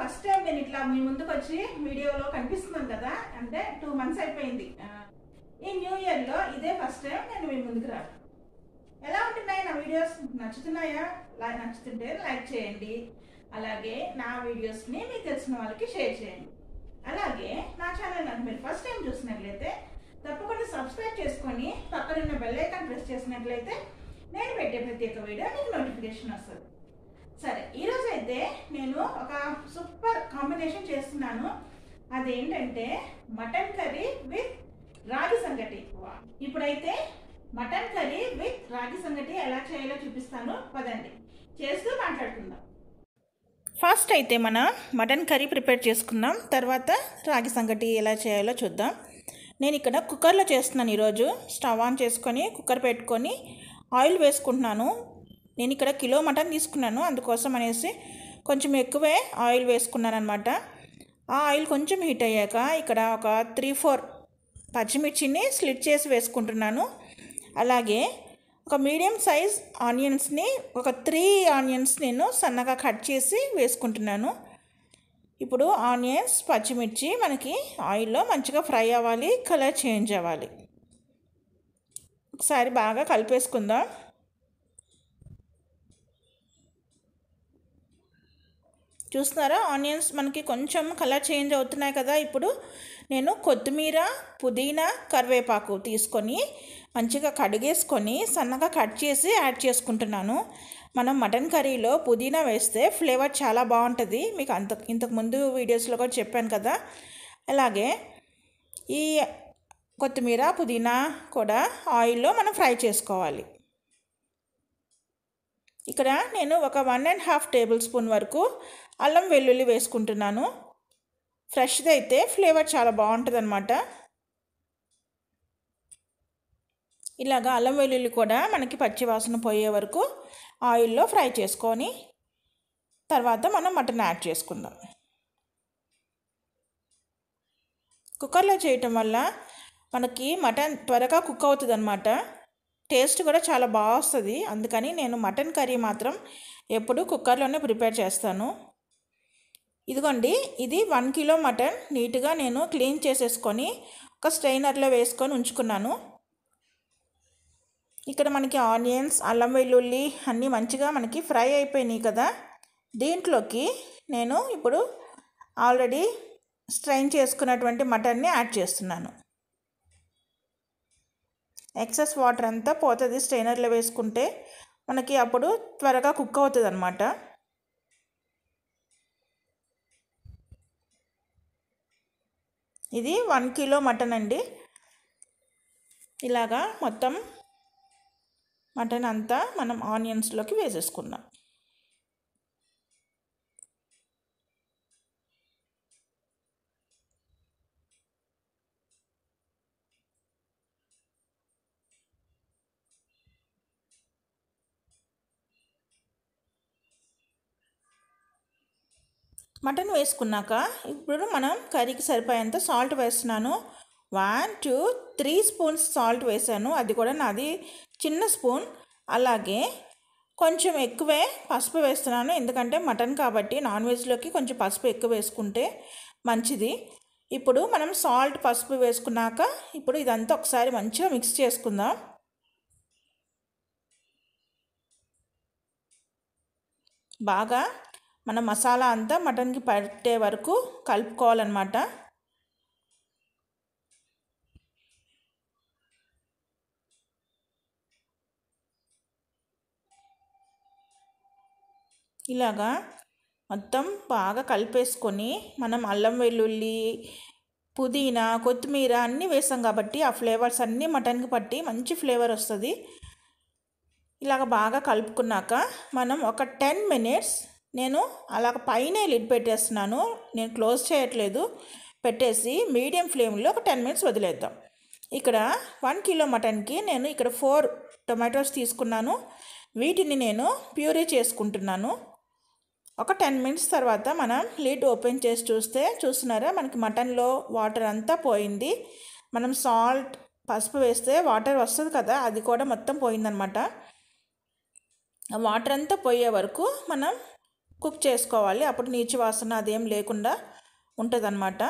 first time నేను ఇట్లా మీ ముందుకు వచ్చి వీడియోలో కనిపిస్తున్నాను కదా అంటే టూ మంత్స్ అయిపోయింది ఈ న్యూ ఇయర్లో ఇదే ఫస్ట్ టైం నేను మీ ముందుకు రాను ఎలా ఉంటున్నాయి నా వీడియోస్ నచ్చుతున్నాయా నచ్చుతుంటే లైక్ చేయండి అలాగే నా వీడియోస్ని మీకు తెలిసిన వాళ్ళకి షేర్ చేయండి అలాగే నా ఛానల్ నాకు మీరు ఫస్ట్ టైం చూసినట్లయితే తప్పకుండా సబ్స్క్రైబ్ చేసుకొని పక్కనున్న బెల్ ఐకాన్ ప్రెస్ చేసినట్లయితే నేను పెట్టే ప్రతి ఒక్క వీడియో మీకు నోటిఫికేషన్ వస్తుంది సరే ఈరోజు అయితే నేను ఒక కాంబినేషన్ చేస్తున్నాను అదేంటంటే మటన్ కర్రీ విత్ రాగి సంగటి ఇప్పుడైతే మటన్ కర్రీ విత్ రాగి సంగటి ఎలా చేయాలో చూపిస్తాను పదండి చేస్తూ మాట్లాడుకుందాం ఫస్ట్ అయితే మన మటన్ కర్రీ ప్రిపేర్ చేసుకుందాం తర్వాత రాగి సంగటి ఎలా చేయాలో చూద్దాం నేను ఇక్కడ కుక్కర్లో చేస్తున్నాను ఈరోజు స్టవ్ ఆన్ చేసుకొని కుక్కర్ పెట్టుకొని ఆయిల్ వేసుకుంటున్నాను నేను ఇక్కడ కిలో మటన్ తీసుకున్నాను అందుకోసం అనేసి కొంచెం ఎక్కువే ఆయిల్ వేసుకున్నాను అనమాట ఆ ఆయిల్ కొంచెం హీట్ అయ్యాక ఇక్కడ ఒక త్రీ ఫోర్ పచ్చిమిర్చిని స్లిట్ చేసి వేసుకుంటున్నాను అలాగే ఒక మీడియం సైజ్ ఆనియన్స్ని ఒక త్రీ ఆనియన్స్ నేను సన్నగా కట్ చేసి వేసుకుంటున్నాను ఇప్పుడు ఆనియన్స్ పచ్చిమిర్చి మనకి ఆయిల్లో మంచిగా ఫ్రై అవ్వాలి కలర్ చేంజ్ అవ్వాలి ఒకసారి బాగా కలిపేసుకుందాం చూస్తున్నారా ఆనియన్స్ మనకి కొంచెం కలర్ చేంజ్ అవుతున్నాయి కదా ఇప్పుడు నేను కొత్తిమీర పుదీనా కరివేపాకు తీసుకొని మంచిగా కడిగేసుకొని సన్నగా కట్ చేసి యాడ్ చేసుకుంటున్నాను మనం మటన్ కర్రీలో పుదీనా వేస్తే ఫ్లేవర్ చాలా బాగుంటుంది మీకు అంత ఇంతకుముందు వీడియోస్లో కూడా చెప్పాను కదా అలాగే ఈ కొత్తిమీర పుదీనా కూడా ఆయిల్లో మనం ఫ్రై చేసుకోవాలి ఇక్కడ నేను ఒక one and half tablespoon వరకు అల్లం వెల్లుల్లి వేసుకుంటున్నాను ఫ్రెష్ది అయితే ఫ్లేవర్ చాలా బాగుంటుంది అనమాట ఇలాగ అల్లం వెల్లుల్లి కూడా మనకి పచ్చివాసన పోయే వరకు ఆయిల్లో ఫ్రై చేసుకొని తర్వాత మనం మటన్ యాడ్ చేసుకుందాం కుక్కర్లో చేయటం వల్ల మనకి మటన్ త్వరగా కుక్ అవుతుంది టేస్ట్ కూడా చాలా బాగా వస్తుంది అందుకని నేను మటన్ కర్రీ మాత్రం ఎప్పుడు కుక్కర్లోనే ప్రిపేర్ చేస్తాను ఇదిగోండి ఇది వన్ కిలో మటన్ నీట్గా నేను క్లీన్ చేసేసుకొని ఒక స్ట్రైనర్లో వేసుకొని ఉంచుకున్నాను ఇక్కడ మనకి ఆనియన్స్ అల్లం వెల్లుల్లి అన్నీ మంచిగా మనకి ఫ్రై అయిపోయినాయి కదా దీంట్లోకి నేను ఇప్పుడు ఆల్రెడీ స్ట్రైన్ చేసుకున్నటువంటి మటన్ని యాడ్ చేస్తున్నాను ఎక్సెస్ వాటర్ అంతా పోతుంది స్ట్రైనర్లో వేసుకుంటే మనకి అప్పుడు త్వరగా కుక్ అవుతుంది అనమాట ఇది వన్ కిలో మటన్ అండి ఇలాగా మొత్తం మటన్ అంతా మనం ఆనియన్స్లోకి వేసేసుకుందాం మటన్ వేసుకున్నాక ఇప్పుడు మనం కర్రీకి సరిపోయేంత సాల్ట్ వేస్తున్నాను one two three spoons salt వేసాను అది కూడా నాది చిన్న స్పూన్ అలాగే కొంచెం ఎక్కువే పసుపు వేస్తున్నాను ఎందుకంటే మటన్ కాబట్టి నాన్ వెజ్లోకి కొంచెం పసుపు ఎక్కువ వేసుకుంటే మంచిది ఇప్పుడు మనం సాల్ట్ పసుపు వేసుకున్నాక ఇప్పుడు ఇదంతా ఒకసారి మంచిగా మిక్స్ చేసుకుందాం బాగా మన మసాలా అంతా మటన్కి పట్టే వరకు కలుపుకోవాలన్నమాట ఇలాగా మొత్తం బాగా కలిపేసుకొని మనం అల్లం వెల్లుల్లి పుదీనా కొత్తిమీర అన్నీ వేసాం కాబట్టి ఆ ఫ్లేవర్స్ అన్నీ మటన్కి పట్టి మంచి ఫ్లేవర్ వస్తుంది ఇలాగ బాగా కలుపుకున్నాక మనం ఒక టెన్ మినిట్స్ నేను అలా పైనే లిడ్ పెట్టేస్తున్నాను నేను క్లోజ్ చేయట్లేదు పెట్టేసి మీడియం ఫ్లేమ్లో ఒక టెన్ మినిట్స్ వదిలేద్దాం ఇక్కడ వన్ కిలో మటన్కి నేను ఇక్కడ ఫోర్ టొమాటోస్ తీసుకున్నాను వీటిని నేను ప్యూరీ చేసుకుంటున్నాను ఒక టెన్ మినిట్స్ తర్వాత మనం లిడ్ ఓపెన్ చేసి చూస్తే చూస్తున్నారా మనకి మటన్లో వాటర్ అంతా పోయింది మనం సాల్ట్ పసుపు వేస్తే వాటర్ వస్తుంది కదా అది కూడా మొత్తం పోయిందనమాట వాటర్ అంతా పోయే వరకు మనం కుక్ చేసుకోవాలి అప్పుడు నీచు వాసన అదేం లేకుండా ఉంటుందన్నమాట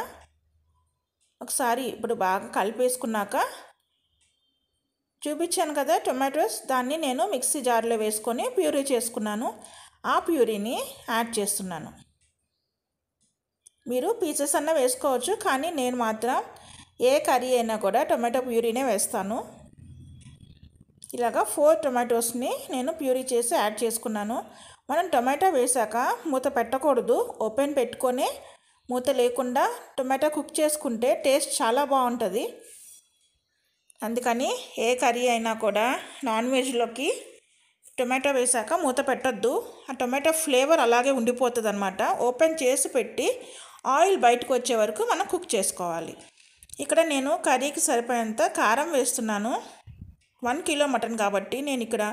ఒకసారి ఇప్పుడు బాగా కలిపేసుకున్నాక చూపించాను కదా టొమాటోస్ దాన్ని నేను మిక్సీ జార్లో వేసుకొని ప్యూరీ చేసుకున్నాను ఆ ప్యూరీని యాడ్ చేస్తున్నాను మీరు పీసెస్ అన్న వేసుకోవచ్చు కానీ నేను మాత్రం ఏ కర్రీ అయినా కూడా టొమాటో ప్యూరీనే వేస్తాను ఇలాగా ఫోర్ టొమాటోస్ని నేను ప్యూరీ చేసి యాడ్ చేసుకున్నాను మనం టమాటా వేసాక మూత పెట్టకూడదు ఓపెన్ పెట్టుకొని మూత లేకుండా టొమాటో కుక్ చేసుకుంటే టేస్ట్ చాలా బాగుంటుంది అందుకని ఏ కర్రీ అయినా కూడా నాన్ వెజ్లోకి టొమాటో వేసాక మూత పెట్టద్దు ఆ టొమాటో ఫ్లేవర్ అలాగే ఉండిపోతుంది అనమాట ఓపెన్ చేసి పెట్టి ఆయిల్ బయటకు వచ్చే వరకు మనం కుక్ చేసుకోవాలి ఇక్కడ నేను కర్రీకి సరిపోయేంత కారం వేస్తున్నాను వన్ కిలో మటన్ కాబట్టి నేను ఇక్కడ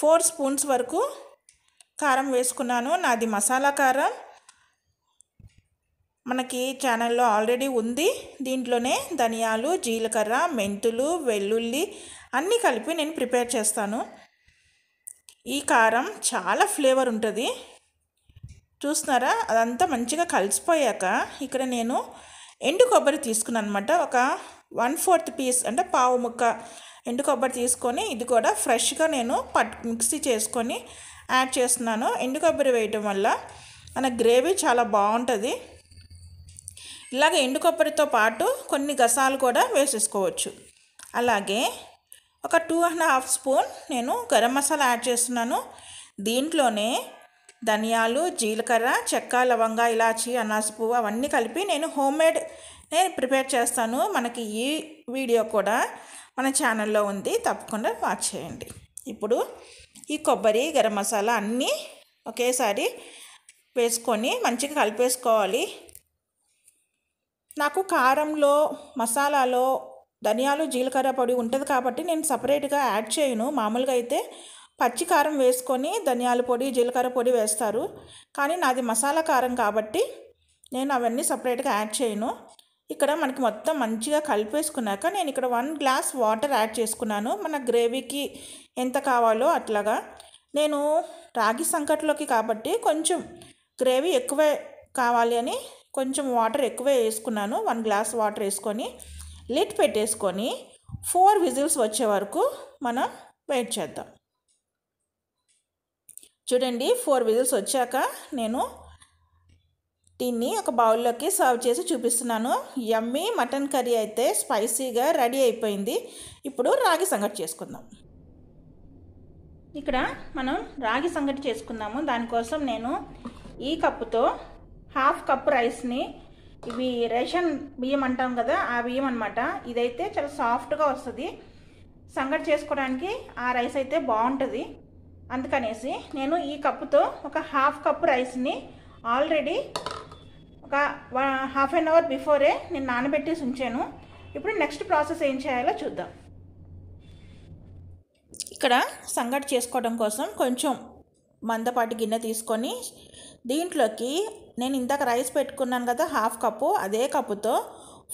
ఫోర్ స్పూన్స్ వరకు కారం వేసుకున్నాను నాది మసాలా కారం మనకి ఛానల్లో ఆల్రెడీ ఉంది దీంట్లోనే ధనియాలు జీలకర్ర మెంతులు వెల్లుల్లి అన్నీ కలిపి నేను ప్రిపేర్ చేస్తాను ఈ కారం చాలా ఫ్లేవర్ ఉంటుంది చూస్తున్నారా అదంతా మంచిగా కలిసిపోయాక ఇక్కడ నేను ఎండు కొబ్బరి తీసుకున్నాను అనమాట ఒక వన్ ఫోర్త్ పీస్ అంటే పావు ముక్క ఎండు కొబ్బరి తీసుకొని ఇది కూడా ఫ్రెష్గా నేను పట్ మిక్సీ చేసుకొని యాడ్ చేస్తున్నాను ఎండు కొబ్బరి వేయటం వల్ల మన గ్రేవీ చాలా బాగుంటుంది ఇలాగ ఎండు కొబ్బరితో పాటు కొన్ని గసాలు కూడా వేసేసుకోవచ్చు అలాగే ఒక టూ అండ్ హాఫ్ స్పూన్ నేను గరం మసాలా యాడ్ చేస్తున్నాను దీంట్లోనే ధనియాలు జీలకర్ర చెక్క లవంగా ఇలాచి అనాస అవన్నీ కలిపి నేను హోమ్ మేడ్ నేను ప్రిపేర్ చేస్తాను మనకి ఈ వీడియో కూడా మన ఛానల్లో ఉంది తప్పకుండా వాచ్ చేయండి ఇప్పుడు ఈ కొబ్బరి గరం మసాలా అన్నీ ఒకేసారి వేసుకొని మంచిగా కలిపేసుకోవాలి నాకు కారంలో మసాలాలో ధనియాలు జీలకర్ర పొడి ఉంటుంది కాబట్టి నేను సపరేట్గా యాడ్ చేయను మామూలుగా అయితే పచ్చి కారం వేసుకొని ధనియాల పొడి జీలకర్ర పొడి వేస్తారు కానీ నాది మసాలా కారం కాబట్టి నేను అవన్నీ సపరేట్గా యాడ్ చేయను ఇక్కడ మనకి మొత్తం మంచిగా కలిపేసుకున్నాక నేను ఇక్కడ వన్ గ్లాస్ వాటర్ యాడ్ చేసుకున్నాను మన గ్రేవీకి ఎంత కావాలో అట్లాగా నేను రాగి సంకట్లోకి కాబట్టి కొంచెం గ్రేవీ ఎక్కువే కావాలి అని కొంచెం వాటర్ ఎక్కువే వేసుకున్నాను వన్ గ్లాస్ వాటర్ వేసుకొని లిట్ పెట్టేసుకొని ఫోర్ విజిల్స్ వచ్చే వరకు మనం వెయిట్ చేద్దాం చూడండి ఫోర్ విజిల్స్ వచ్చాక నేను దీన్ని ఒక బౌల్లోకి సర్వ్ చేసి చూపిస్తున్నాను యమ్మీ మటన్ కర్రీ అయితే స్పైసీగా రెడీ అయిపోయింది ఇప్పుడు రాగి సంగటి చేసుకుందాం ఇక్కడ మనం రాగి సంగటి చేసుకుందాము దానికోసం నేను ఈ కప్పుతో హాఫ్ కప్ రైస్ని ఇవి రేషన్ బియ్యం అంటాం కదా ఆ బియ్యం అనమాట ఇదైతే చాలా సాఫ్ట్గా వస్తుంది సంగటి చేసుకోవడానికి ఆ రైస్ అయితే బాగుంటుంది అందుకనేసి నేను ఈ కప్పుతో ఒక హాఫ్ కప్ రైస్ని ఆల్రెడీ ఒక హాఫ్ అన్ అవర్ బిఫోరే నేను నానబెట్టేసి ఉంచాను ఇప్పుడు నెక్స్ట్ ప్రాసెస్ ఏం చేయాలో చూద్దాం ఇక్కడ సంగటి చేసుకోవడం కోసం కొంచెం మందపాటి గిన్నె తీసుకొని దీంట్లోకి నేను ఇందాక రైస్ పెట్టుకున్నాను కదా హాఫ్ కప్పు అదే కప్పుతో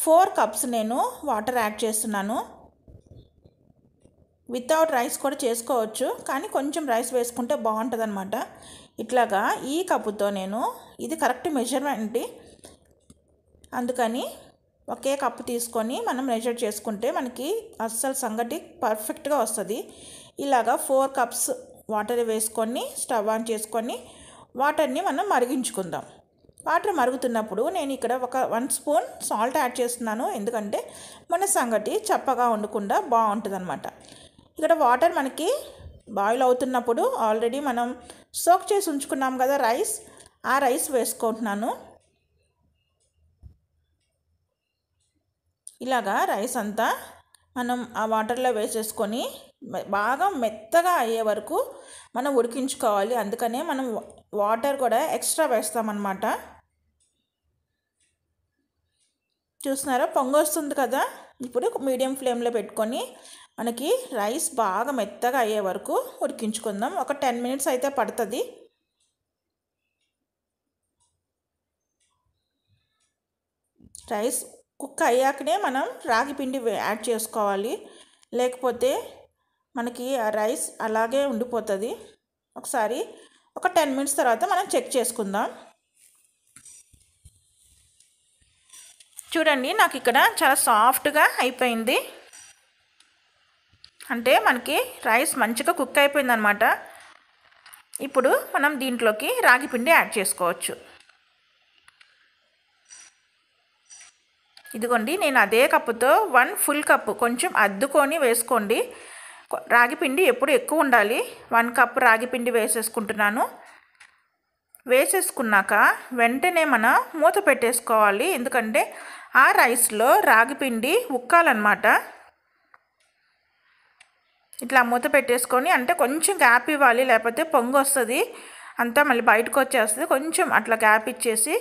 ఫోర్ కప్స్ నేను వాటర్ యాడ్ చేస్తున్నాను వితౌట్ రైస్ కూడా చేసుకోవచ్చు కానీ కొంచెం రైస్ వేసుకుంటే బాగుంటుంది అనమాట ఇట్లాగా ఈ కప్పుతో నేను ఇది కరెక్ట్ మెజర్మెంట్ అందుకని ఒకే కప్పు తీసుకొని మనం మెజర్ చేసుకుంటే మనకి అస్సలు సంగటి పర్ఫెక్ట్గా వస్తుంది ఇలాగా ఫోర్ కప్స్ వాటర్ వేసుకొని స్టవ్ ఆన్ చేసుకొని వాటర్ని మనం మరిగించుకుందాం వాటర్ మరుగుతున్నప్పుడు నేను ఇక్కడ ఒక వన్ స్పూన్ సాల్ట్ యాడ్ చేస్తున్నాను ఎందుకంటే మన సంగటి చప్పగా ఉండకుండా బాగుంటుంది అనమాట ఇక్కడ వాటర్ మనకి బాయిల్ అవుతున్నప్పుడు ఆల్రెడీ మనం సోక్ చేసి ఉంచుకున్నాం కదా రైస్ ఆ రైస్ వేసుకుంటున్నాను ఇలాగా రైస్ అంతా మనం ఆ వాటర్లో వేసేసుకొని బాగా మెత్తగా అయ్యే వరకు మనం ఉడికించుకోవాలి అందుకనే మనం వాటర్ కూడా ఎక్స్ట్రా వేస్తామన్నమాట చూస్తున్నారా పొంగొస్తుంది కదా ఇప్పుడు మీడియం ఫ్లేమ్లో పెట్టుకొని మనకి రైస్ బాగా మెత్తగా అయ్యే వరకు ఉడికించుకుందాం ఒక టెన్ మినిట్స్ అయితే పడుతుంది రైస్ కుక్ అయ్యాకనే మనం రాగి పిండి యాడ్ చేసుకోవాలి లేకపోతే మనకి ఆ రైస్ అలాగే ఉండిపోతుంది ఒకసారి ఒక టెన్ మినిట్స్ తర్వాత మనం చెక్ చేసుకుందాం చూడండి నాకు ఇక్కడ చాలా సాఫ్ట్గా అయిపోయింది అంటే మనకి రైస్ మంచిగా కుక్ అయిపోయింది అనమాట ఇప్పుడు మనం దీంట్లోకి రాగి పిండి యాడ్ చేసుకోవచ్చు ఇదిగోండి నేను అదే కప్పుతో వన్ ఫుల్ కప్పు కొంచెం అద్దుకొని వేసుకోండి రాగిపిండి ఎప్పుడు ఎక్కువ ఉండాలి వన్ కప్ రాగిపిండి వేసేసుకుంటున్నాను వేసేసుకున్నాక వెంటనే మన మూత పెట్టేసుకోవాలి ఎందుకంటే ఆ రైస్లో రాగిపిండి ఉక్కాలన్నమాట ఇట్లా మూత పెట్టేసుకొని అంటే కొంచెం గ్యాప్ ఇవ్వాలి లేకపోతే పొంగు వస్తుంది అంతా మళ్ళీ బయటకు వచ్చేస్తుంది కొంచెం అట్లా గ్యాప్ ఇచ్చేసి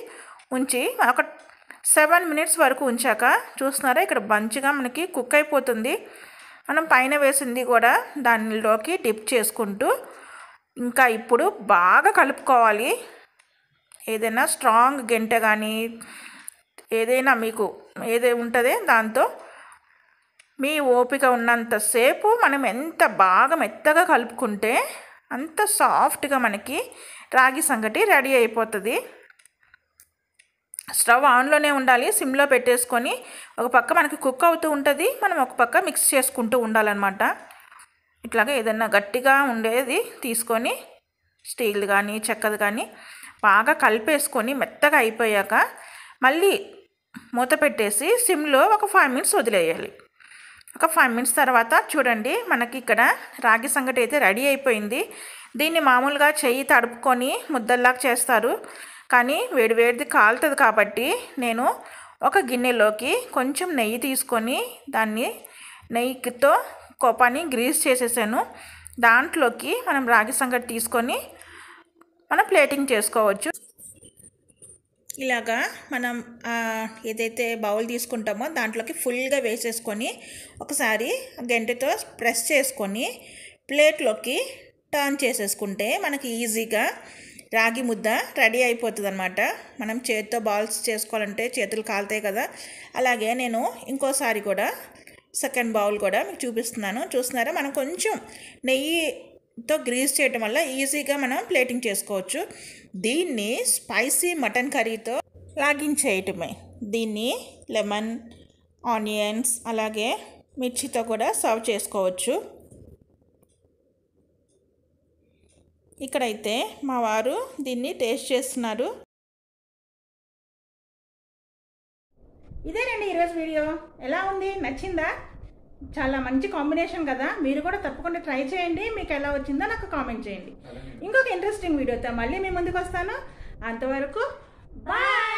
ఉంచి ఒక సెవెన్ మినిట్స్ వరకు ఉంచాక చూస్తున్నారా ఇక్కడ మంచిగా మనకి కుక్ అయిపోతుంది మనం పైన వేసింది కూడా దానిలోకి డిప్ చేసుకుంటూ ఇంకా ఇప్పుడు బాగా కలుపుకోవాలి ఏదైనా స్ట్రాంగ్ గంట కానీ ఏదైనా మీకు ఏదే ఉంటుంది దాంతో మీ ఓపిక ఉన్నంతసేపు మనం ఎంత బాగా మెత్తగా కలుపుకుంటే అంత సాఫ్ట్గా మనకి రాగి సంగటి రెడీ అయిపోతుంది స్టవ్ ఆన్లోనే ఉండాలి సిమ్లో పెట్టేసుకొని ఒక పక్క మనకి కుక్ అవుతూ ఉంటుంది మనం ఒక పక్క మిక్స్ చేసుకుంటూ ఉండాలన్నమాట ఇట్లాగా ఏదన్నా గట్టిగా ఉండేది తీసుకొని స్టీల్ కానీ చెక్కది కానీ బాగా కలిపేసుకొని మెత్తగా అయిపోయాక మళ్ళీ మూత పెట్టేసి సిమ్లో ఒక ఫైవ్ మినిట్స్ వదిలేయాలి ఒక ఫైవ్ మినిట్స్ తర్వాత చూడండి మనకి ఇక్కడ రాగి సంగటి అయితే రెడీ అయిపోయింది దీన్ని మామూలుగా చెయ్యి తడుపుకొని ముద్దల్లాగా చేస్తారు కానీ వేడివేడిది కాలుతుంది కాబట్టి నేను ఒక గిన్నెలోకి కొంచెం నెయ్యి తీసుకొని దాన్ని నెయ్యితో కోపాన్ని గ్రీస్ చేసేసాను దాంట్లోకి మనం రాగి సంగటి తీసుకొని మనం ప్లేటింగ్ చేసుకోవచ్చు ఇలాగా మనం ఏదైతే బౌల్ తీసుకుంటామో దాంట్లోకి ఫుల్గా వేసేసుకొని ఒకసారి గంటతో ప్రెస్ చేసుకొని ప్లేట్లోకి టర్న్ చేసేసుకుంటే మనకి ఈజీగా రాగి ముద్ద రెడీ అయిపోతుంది అనమాట మనం చేతితో బాల్స్ చేసుకోవాలంటే చేతులు కాలుతాయి కదా అలాగే నేను ఇంకోసారి కూడా సెకండ్ బౌల్ కూడా మీకు చూపిస్తున్నాను చూస్తున్నారా మనం కొంచెం నెయ్యితో గ్రీస్ చేయటం వల్ల ఈజీగా మనం ప్లేటింగ్ చేసుకోవచ్చు దీన్ని స్పైసీ మటన్ కర్రీతో చేయటమే దీన్ని లెమన్ ఆనియన్స్ అలాగే మిర్చితో కూడా సర్వ్ చేసుకోవచ్చు ఇక్కడైతే మా వారు దీన్ని టేస్ట్ చేస్తున్నారు ఇదేనండి ఈరోజు వీడియో ఎలా ఉంది నచ్చిందా చాలా మంచి కాంబినేషన్ కదా మీరు కూడా తప్పకుండా ట్రై చేయండి మీకు ఎలా వచ్చిందో నాకు కామెంట్ చేయండి ఇంకొక ఇంట్రెస్టింగ్ వీడియోతో మళ్ళీ మీ ముందుకు వస్తాను అంతవరకు బాయ్